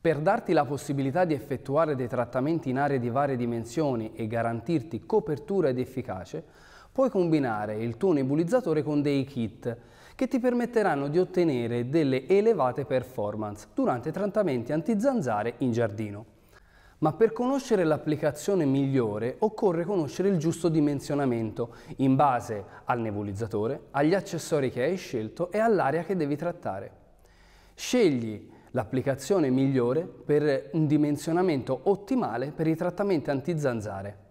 Per darti la possibilità di effettuare dei trattamenti in aree di varie dimensioni e garantirti copertura ed efficace, puoi combinare il tuo nebulizzatore con dei kit che ti permetteranno di ottenere delle elevate performance durante trattamenti antizanzare in giardino. Ma per conoscere l'applicazione migliore occorre conoscere il giusto dimensionamento in base al nebulizzatore, agli accessori che hai scelto e all'area che devi trattare. Scegli l'applicazione migliore per un dimensionamento ottimale per i trattamenti antizanzare.